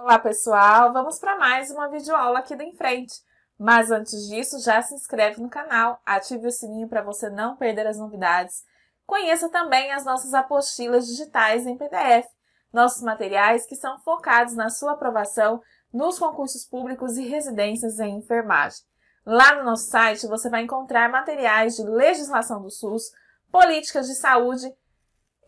Olá pessoal, vamos para mais uma videoaula aqui do Em Frente. Mas antes disso, já se inscreve no canal, ative o sininho para você não perder as novidades. Conheça também as nossas apostilas digitais em PDF, nossos materiais que são focados na sua aprovação nos concursos públicos e residências em enfermagem. Lá no nosso site você vai encontrar materiais de legislação do SUS, políticas de saúde,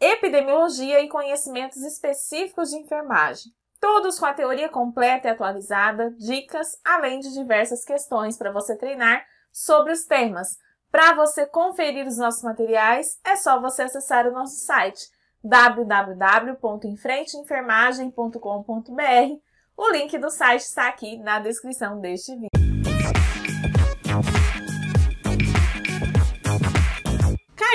epidemiologia e conhecimentos específicos de enfermagem. Todos com a teoria completa e atualizada, dicas, além de diversas questões para você treinar sobre os temas. Para você conferir os nossos materiais, é só você acessar o nosso site www.enfrenteenfermagem.com.br. O link do site está aqui na descrição deste vídeo.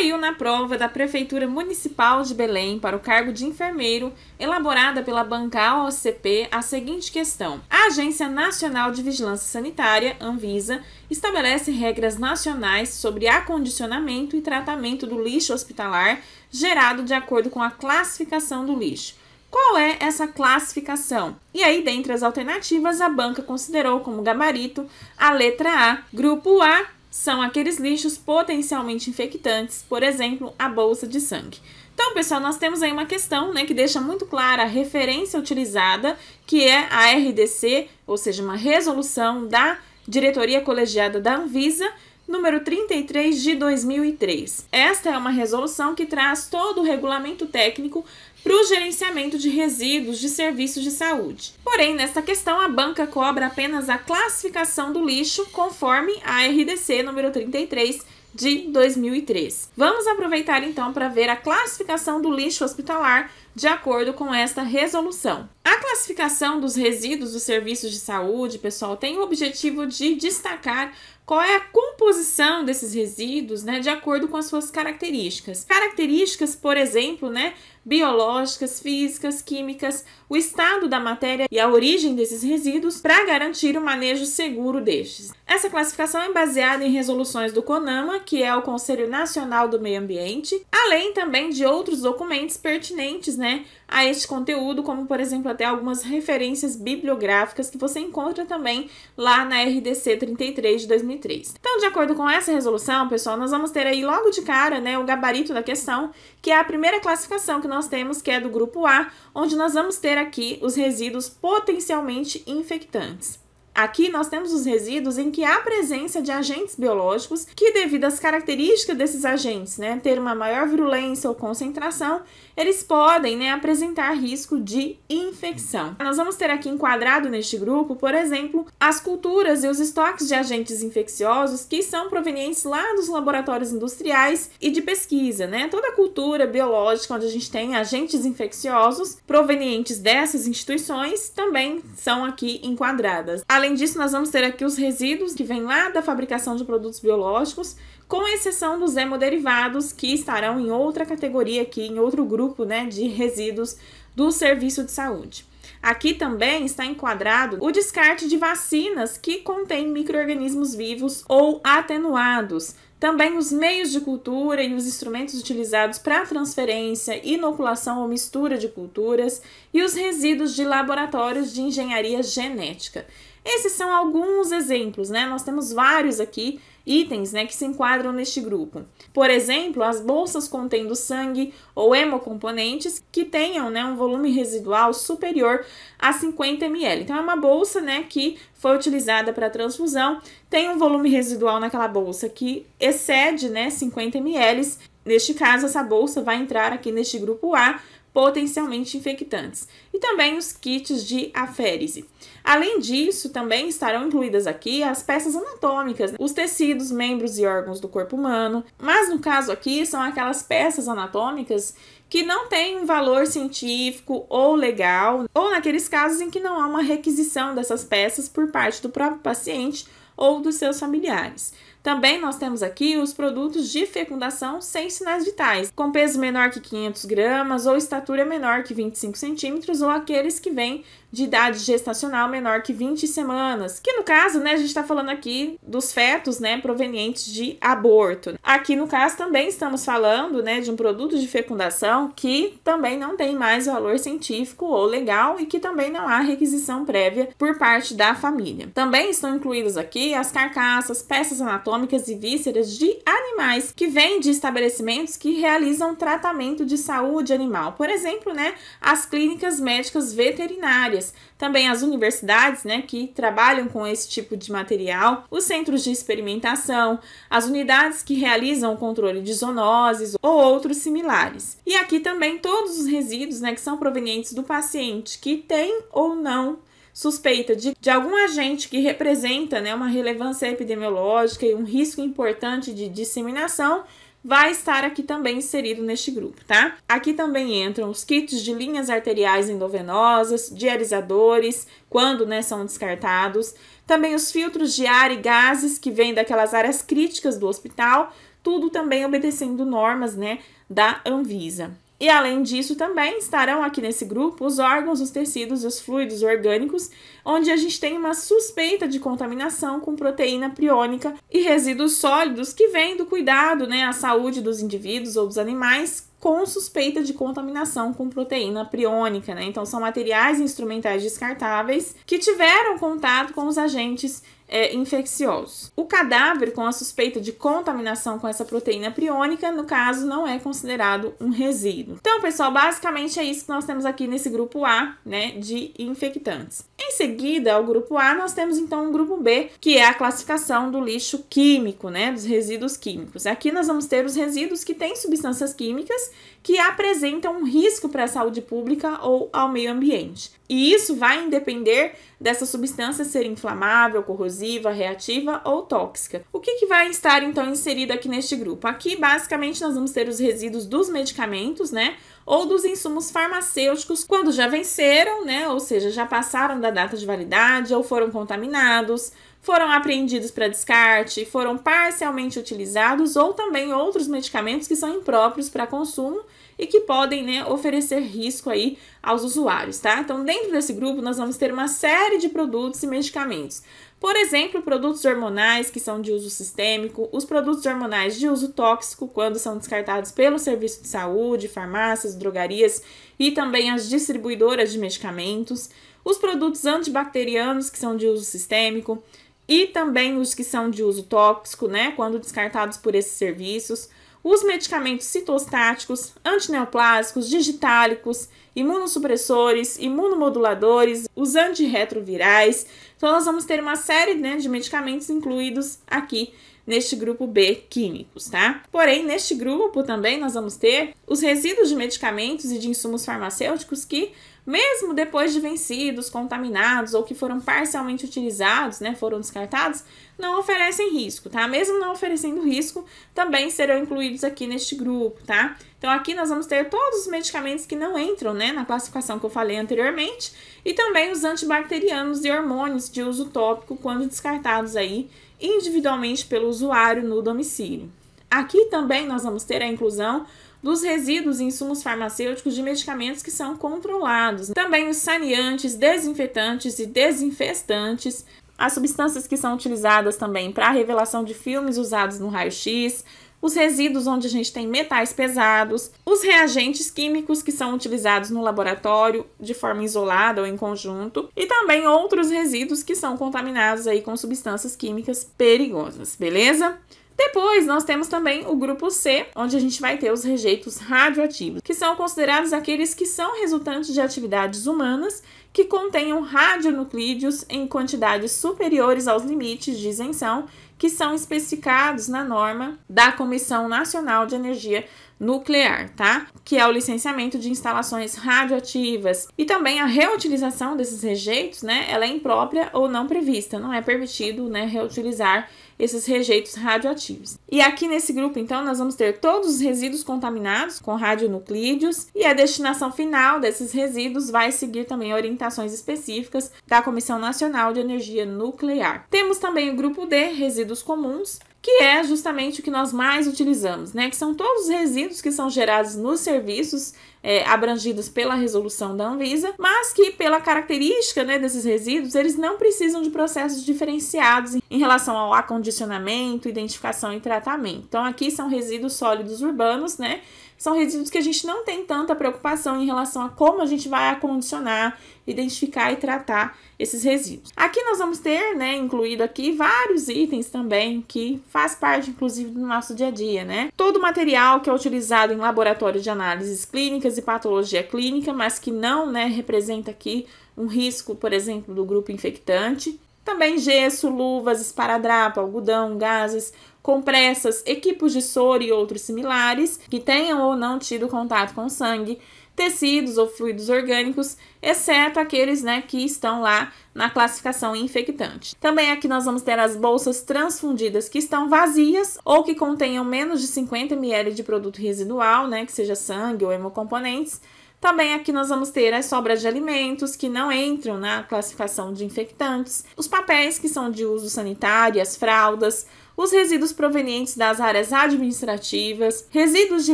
caiu na prova da Prefeitura Municipal de Belém para o cargo de enfermeiro, elaborada pela Bancal OCP, a seguinte questão: A Agência Nacional de Vigilância Sanitária, Anvisa, estabelece regras nacionais sobre acondicionamento e tratamento do lixo hospitalar gerado de acordo com a classificação do lixo. Qual é essa classificação? E aí, dentre as alternativas, a banca considerou como gabarito a letra A, grupo A, são aqueles lixos potencialmente infectantes, por exemplo, a bolsa de sangue. Então, pessoal, nós temos aí uma questão né, que deixa muito clara a referência utilizada, que é a RDC, ou seja, uma resolução da diretoria colegiada da Anvisa, número 33 de 2003. Esta é uma resolução que traz todo o regulamento técnico para o gerenciamento de resíduos de serviços de saúde. Porém, nesta questão, a banca cobra apenas a classificação do lixo conforme a RDC número 33 de 2003. Vamos aproveitar então para ver a classificação do lixo hospitalar de acordo com esta resolução. A classificação dos resíduos dos serviços de saúde, pessoal, tem o objetivo de destacar qual é a composição desses resíduos, né, de acordo com as suas características. Características, por exemplo, né, biológicas, físicas, químicas, o estado da matéria e a origem desses resíduos para garantir o manejo seguro destes. Essa classificação é baseada em resoluções do CONAMA, que é o Conselho Nacional do Meio Ambiente, além também de outros documentos pertinentes, né, a este conteúdo, como por exemplo até algumas referências bibliográficas que você encontra também lá na RDC 33 de 2020 2003. Então, de acordo com essa resolução, pessoal, nós vamos ter aí logo de cara, né, o gabarito da questão, que é a primeira classificação que nós temos, que é do grupo A, onde nós vamos ter aqui os resíduos potencialmente infectantes. Aqui nós temos os resíduos em que há presença de agentes biológicos que, devido às características desses agentes, né, ter uma maior virulência ou concentração, eles podem né, apresentar risco de infecção. Nós vamos ter aqui enquadrado neste grupo, por exemplo, as culturas e os estoques de agentes infecciosos que são provenientes lá dos laboratórios industriais e de pesquisa, né? Toda cultura biológica onde a gente tem agentes infecciosos provenientes dessas instituições também são aqui enquadradas. Além Além disso, nós vamos ter aqui os resíduos que vêm lá da fabricação de produtos biológicos, com exceção dos hemoderivados, que estarão em outra categoria aqui, em outro grupo né, de resíduos do serviço de saúde. Aqui também está enquadrado o descarte de vacinas que contêm micro-organismos vivos ou atenuados. Também os meios de cultura e os instrumentos utilizados para transferência, inoculação ou mistura de culturas e os resíduos de laboratórios de engenharia genética. Esses são alguns exemplos, né? Nós temos vários aqui itens né, que se enquadram neste grupo. Por exemplo, as bolsas contendo sangue ou hemocomponentes que tenham né, um volume residual superior a 50 ml. Então, é uma bolsa né, que foi utilizada para transfusão, tem um volume residual naquela bolsa que excede né, 50 ml. Neste caso, essa bolsa vai entrar aqui neste grupo A, potencialmente infectantes, e também os kits de aférise. Além disso, também estarão incluídas aqui as peças anatômicas, né? os tecidos, membros e órgãos do corpo humano, mas no caso aqui são aquelas peças anatômicas que não têm um valor científico ou legal, ou naqueles casos em que não há uma requisição dessas peças por parte do próprio paciente ou dos seus familiares. Também nós temos aqui os produtos de fecundação sem sinais vitais, com peso menor que 500 gramas ou estatura menor que 25 centímetros ou aqueles que vêm de idade gestacional menor que 20 semanas, que no caso, né, a gente está falando aqui dos fetos, né, provenientes de aborto. Aqui no caso também estamos falando, né, de um produto de fecundação que também não tem mais valor científico ou legal e que também não há requisição prévia por parte da família. Também estão incluídas aqui as carcaças, peças anatômicas anatômicas e vísceras de animais que vêm de estabelecimentos que realizam tratamento de saúde animal. Por exemplo, né, as clínicas médicas veterinárias, também as universidades, né, que trabalham com esse tipo de material, os centros de experimentação, as unidades que realizam o controle de zoonoses ou outros similares. E aqui também todos os resíduos, né, que são provenientes do paciente que tem ou não suspeita de, de algum agente que representa né, uma relevância epidemiológica e um risco importante de disseminação, vai estar aqui também inserido neste grupo, tá? Aqui também entram os kits de linhas arteriais endovenosas, diarizadores, quando né, são descartados, também os filtros de ar e gases que vêm daquelas áreas críticas do hospital, tudo também obedecendo normas né, da Anvisa. E além disso, também estarão aqui nesse grupo os órgãos, os tecidos, os fluidos orgânicos, onde a gente tem uma suspeita de contaminação com proteína priônica e resíduos sólidos que vêm do cuidado, né, à saúde dos indivíduos ou dos animais com suspeita de contaminação com proteína priônica, né? Então, são materiais instrumentais descartáveis que tiveram contato com os agentes é, infecciosos. O cadáver com a suspeita de contaminação com essa proteína priônica, no caso, não é considerado um resíduo. Então, pessoal, basicamente é isso que nós temos aqui nesse grupo A, né, de infectantes. Em seguida, ao grupo A, nós temos então o um grupo B, que é a classificação do lixo químico, né, dos resíduos químicos. Aqui nós vamos ter os resíduos que têm substâncias químicas que apresentam um risco para a saúde pública ou ao meio ambiente. E isso vai depender dessa substância ser inflamável, corrosiva, reativa ou tóxica. O que, que vai estar então inserido aqui neste grupo? Aqui, basicamente, nós vamos ter os resíduos dos medicamentos, né? Ou dos insumos farmacêuticos quando já venceram, né? Ou seja, já passaram da data de validade ou foram contaminados foram apreendidos para descarte, foram parcialmente utilizados ou também outros medicamentos que são impróprios para consumo e que podem né, oferecer risco aí aos usuários, tá? Então, dentro desse grupo, nós vamos ter uma série de produtos e medicamentos. Por exemplo, produtos hormonais que são de uso sistêmico, os produtos hormonais de uso tóxico, quando são descartados pelo serviço de saúde, farmácias, drogarias e também as distribuidoras de medicamentos, os produtos antibacterianos que são de uso sistêmico, e também os que são de uso tóxico, né, quando descartados por esses serviços, os medicamentos citostáticos, antineoplásicos, digitálicos, imunossupressores, imunomoduladores, os antirretrovirais. Então, nós vamos ter uma série né, de medicamentos incluídos aqui neste grupo B químicos, tá? Porém, neste grupo também nós vamos ter os resíduos de medicamentos e de insumos farmacêuticos que mesmo depois de vencidos, contaminados ou que foram parcialmente utilizados, né, foram descartados, não oferecem risco, tá? Mesmo não oferecendo risco, também serão incluídos aqui neste grupo, tá? Então aqui nós vamos ter todos os medicamentos que não entram, né, na classificação que eu falei anteriormente, e também os antibacterianos e hormônios de uso tópico quando descartados aí individualmente pelo usuário no domicílio. Aqui também nós vamos ter a inclusão dos resíduos e insumos farmacêuticos de medicamentos que são controlados. Também os saneantes, desinfetantes e desinfestantes, as substâncias que são utilizadas também para a revelação de filmes usados no raio-x, os resíduos onde a gente tem metais pesados, os reagentes químicos que são utilizados no laboratório de forma isolada ou em conjunto, e também outros resíduos que são contaminados aí com substâncias químicas perigosas, beleza? Depois, nós temos também o grupo C, onde a gente vai ter os rejeitos radioativos, que são considerados aqueles que são resultantes de atividades humanas que contenham radionuclídeos em quantidades superiores aos limites de isenção que são especificados na norma da Comissão Nacional de Energia Nuclear, tá? Que é o licenciamento de instalações radioativas e também a reutilização desses rejeitos, né? Ela é imprópria ou não prevista, não é permitido, né, reutilizar esses rejeitos radioativos. E aqui nesse grupo, então, nós vamos ter todos os resíduos contaminados com radionuclídeos e a destinação final desses resíduos vai seguir também orientações específicas da Comissão Nacional de Energia Nuclear. Temos também o grupo D, resíduos comuns, que é justamente o que nós mais utilizamos, né? Que são todos os resíduos que são gerados nos serviços é, abrangidos pela resolução da Anvisa, mas que pela característica né, desses resíduos, eles não precisam de processos diferenciados em relação ao acondicionamento, identificação e tratamento. Então aqui são resíduos sólidos urbanos, né? São resíduos que a gente não tem tanta preocupação em relação a como a gente vai acondicionar, identificar e tratar esses resíduos. Aqui nós vamos ter, né, incluído aqui vários itens também que faz parte inclusive do nosso dia a dia, né? Todo material que é utilizado em laboratórios de análises clínicas doenças e patologia clínica, mas que não né, representa aqui um risco, por exemplo, do grupo infectante. Também gesso, luvas, esparadrapo, algodão, gases, compressas, equipos de soro e outros similares que tenham ou não tido contato com sangue tecidos ou fluidos orgânicos, exceto aqueles né, que estão lá na classificação infectante. Também aqui nós vamos ter as bolsas transfundidas que estão vazias ou que contenham menos de 50 ml de produto residual, né, que seja sangue ou hemocomponentes. Também aqui nós vamos ter as sobras de alimentos que não entram na classificação de infectantes, os papéis que são de uso sanitário, as fraldas, os resíduos provenientes das áreas administrativas, resíduos de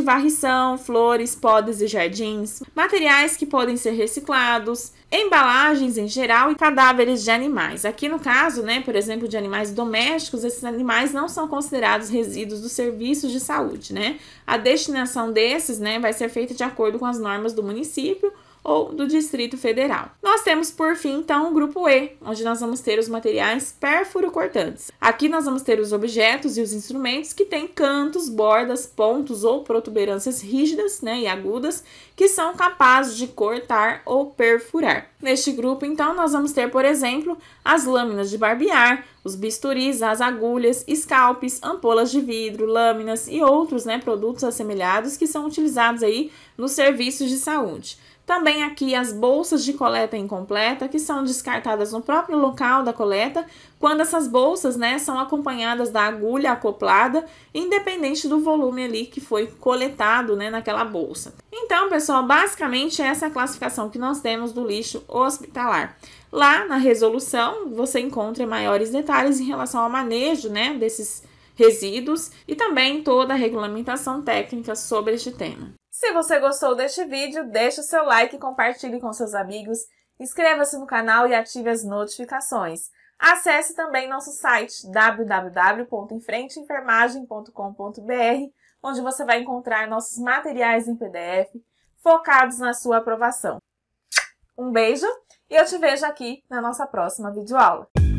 varrição, flores, podas e jardins, materiais que podem ser reciclados, embalagens em geral e cadáveres de animais. Aqui no caso, né, por exemplo, de animais domésticos, esses animais não são considerados resíduos dos serviços de saúde, né? A destinação desses, né, vai ser feita de acordo com as normas do município ou do Distrito Federal. Nós temos, por fim, então, o grupo E, onde nós vamos ter os materiais perfuro-cortantes. Aqui nós vamos ter os objetos e os instrumentos que têm cantos, bordas, pontos ou protuberâncias rígidas né, e agudas que são capazes de cortar ou perfurar. Neste grupo, então, nós vamos ter, por exemplo, as lâminas de barbear, os bisturis, as agulhas, escalpes, ampolas de vidro, lâminas e outros né, produtos assemelhados que são utilizados aí nos serviços de saúde. Também aqui as bolsas de coleta incompleta, que são descartadas no próprio local da coleta, quando essas bolsas né, são acompanhadas da agulha acoplada, independente do volume ali que foi coletado né, naquela bolsa. Então, pessoal, basicamente essa é a classificação que nós temos do lixo hospitalar. Lá na resolução, você encontra maiores detalhes em relação ao manejo né, desses resíduos e também toda a regulamentação técnica sobre este tema. Se você gostou deste vídeo, deixe o seu like, compartilhe com seus amigos, inscreva-se no canal e ative as notificações. Acesse também nosso site www.enfrenteenfermagem.com.br, onde você vai encontrar nossos materiais em PDF focados na sua aprovação. Um beijo e eu te vejo aqui na nossa próxima videoaula.